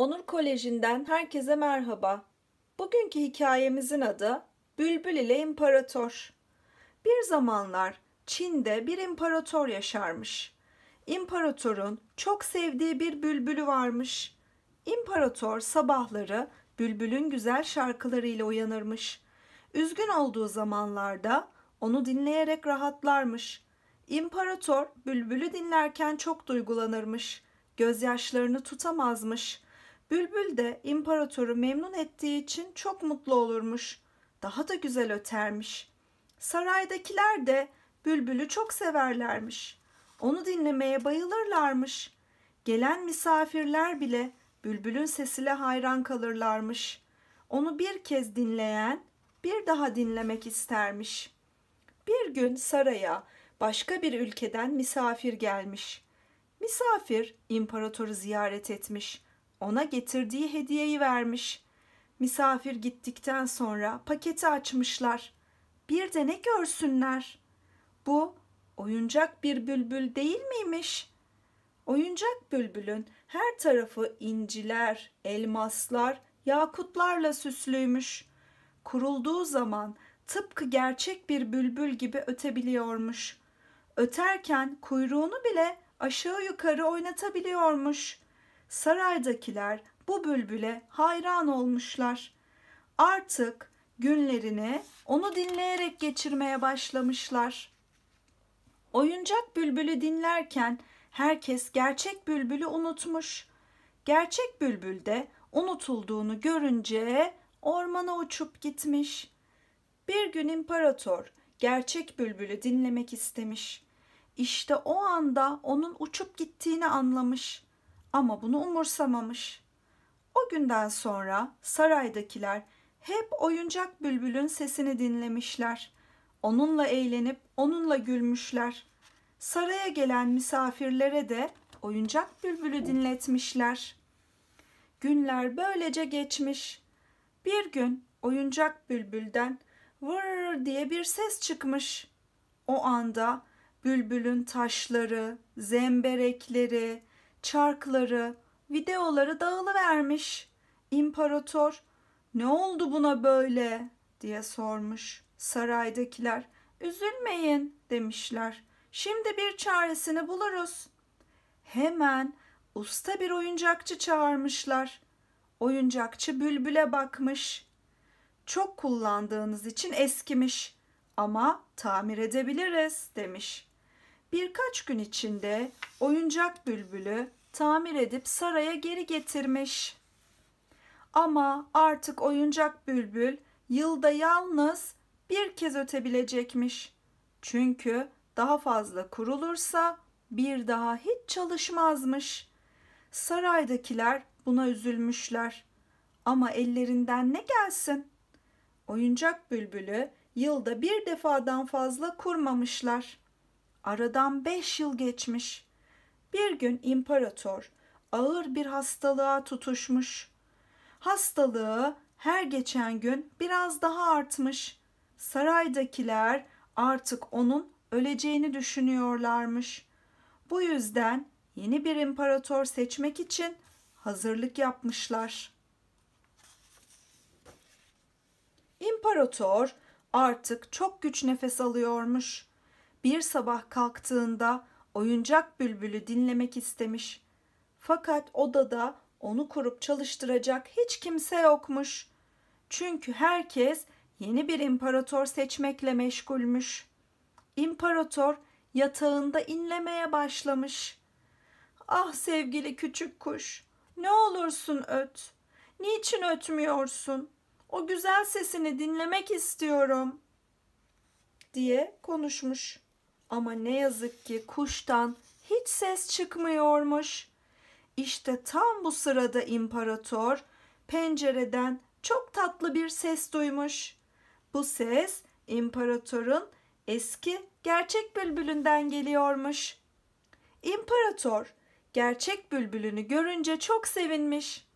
Onur Koleji'nden herkese merhaba. Bugünkü hikayemizin adı Bülbül ile İmparator. Bir zamanlar Çin'de bir imparator yaşarmış. İmparatorun çok sevdiği bir bülbülü varmış. İmparator sabahları bülbülün güzel şarkılarıyla uyanırmış. Üzgün olduğu zamanlarda onu dinleyerek rahatlarmış. İmparator bülbülü dinlerken çok duygulanırmış. Gözyaşlarını tutamazmış.'' Bülbül de imparatoru memnun ettiği için çok mutlu olurmuş. Daha da güzel ötermiş. Saraydakiler de bülbülü çok severlermiş. Onu dinlemeye bayılırlarmış. Gelen misafirler bile bülbülün sesiyle hayran kalırlarmış. Onu bir kez dinleyen bir daha dinlemek istermiş. Bir gün saraya başka bir ülkeden misafir gelmiş. Misafir imparatoru ziyaret etmiş.'' ona getirdiği hediyeyi vermiş. Misafir gittikten sonra paketi açmışlar. Bir de ne görsünler? Bu oyuncak bir bülbül değil miymiş? Oyuncak bülbülün her tarafı inciler, elmaslar, yakutlarla süslüymüş. Kurulduğu zaman tıpkı gerçek bir bülbül gibi ötebiliyormuş. Öterken kuyruğunu bile aşağı yukarı oynatabiliyormuş. Saraydakiler bu bülbüle hayran olmuşlar. Artık günlerini onu dinleyerek geçirmeye başlamışlar. Oyuncak bülbülü dinlerken herkes gerçek bülbülü unutmuş. Gerçek bülbül de unutulduğunu görünce ormana uçup gitmiş. Bir gün imparator gerçek bülbülü dinlemek istemiş. İşte o anda onun uçup gittiğini anlamış. Ama bunu umursamamış. O günden sonra saraydakiler hep oyuncak bülbülün sesini dinlemişler. Onunla eğlenip onunla gülmüşler. Saraya gelen misafirlere de oyuncak bülbülü dinletmişler. Günler böylece geçmiş. Bir gün oyuncak bülbülden vır diye bir ses çıkmış. O anda bülbülün taşları, zemberekleri, çarkları, videoları dağılıvermiş. İmparator ne oldu buna böyle diye sormuş. Saraydakiler üzülmeyin demişler. Şimdi bir çaresini buluruz. Hemen usta bir oyuncakçı çağırmışlar. Oyuncakçı bülbüle bakmış. Çok kullandığınız için eskimiş ama tamir edebiliriz demiş. Birkaç gün içinde oyuncak bülbülü tamir edip saraya geri getirmiş. Ama artık oyuncak bülbül yılda yalnız bir kez ötebilecekmiş. Çünkü daha fazla kurulursa bir daha hiç çalışmazmış. Saraydakiler buna üzülmüşler. Ama ellerinden ne gelsin? Oyuncak bülbülü yılda bir defadan fazla kurmamışlar. Aradan beş yıl geçmiş. Bir gün imparator ağır bir hastalığa tutuşmuş. Hastalığı her geçen gün biraz daha artmış. Saraydakiler artık onun öleceğini düşünüyorlarmış. Bu yüzden yeni bir imparator seçmek için hazırlık yapmışlar. İmparator artık çok güç nefes alıyormuş bir sabah kalktığında oyuncak bülbülü dinlemek istemiş. Fakat odada onu kurup çalıştıracak hiç kimse yokmuş. Çünkü herkes yeni bir imparator seçmekle meşgulmüş. İmparator yatağında inlemeye başlamış. Ah sevgili küçük kuş, ne olursun öt. Niçin ötmüyorsun? O güzel sesini dinlemek istiyorum." diye konuşmuş. Ama ne yazık ki kuştan hiç ses çıkmıyormuş. İşte tam bu sırada imparator pencereden çok tatlı bir ses duymuş. Bu ses imparatorun eski gerçek bülbülünden geliyormuş. İmparator gerçek bülbülünü görünce çok sevinmiş.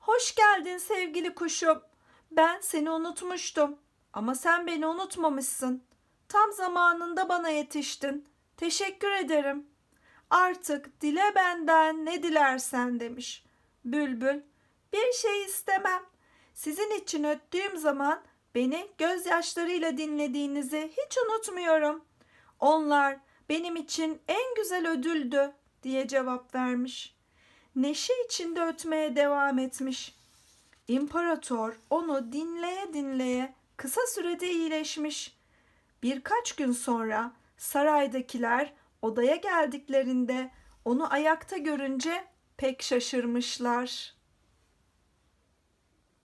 Hoş geldin sevgili kuşum. Ben seni unutmuştum ama sen beni unutmamışsın. Tam zamanında bana yetiştin. Teşekkür ederim. Artık dile benden ne dilersen demiş. Bülbül, bir şey istemem. Sizin için öttüğüm zaman beni gözyaşlarıyla dinlediğinizi hiç unutmuyorum. Onlar benim için en güzel ödüldü diye cevap vermiş. Neşe içinde ötmeye devam etmiş. İmparator onu dinleye dinleye kısa sürede iyileşmiş. Birkaç gün sonra saraydakiler odaya geldiklerinde onu ayakta görünce pek şaşırmışlar.